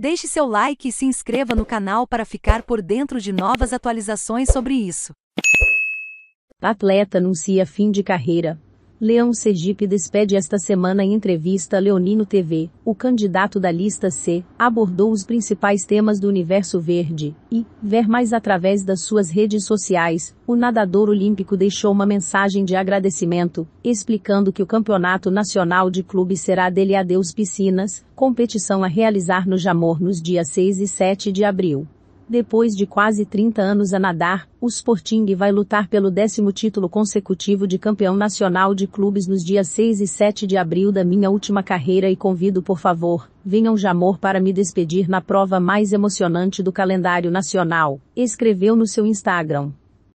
Deixe seu like e se inscreva no canal para ficar por dentro de novas atualizações sobre isso. Atleta anuncia fim de carreira, Leão Sergipe despede esta semana em entrevista Leonino TV, o candidato da lista C, abordou os principais temas do universo verde, e, ver mais através das suas redes sociais, o nadador olímpico deixou uma mensagem de agradecimento, explicando que o Campeonato Nacional de clube será dele Adeus Piscinas, competição a realizar no Jamor nos dias 6 e 7 de abril. Depois de quase 30 anos a nadar, o Sporting vai lutar pelo décimo título consecutivo de campeão nacional de clubes nos dias 6 e 7 de abril da minha última carreira e convido por favor, venham Jamor para me despedir na prova mais emocionante do calendário nacional, escreveu no seu Instagram.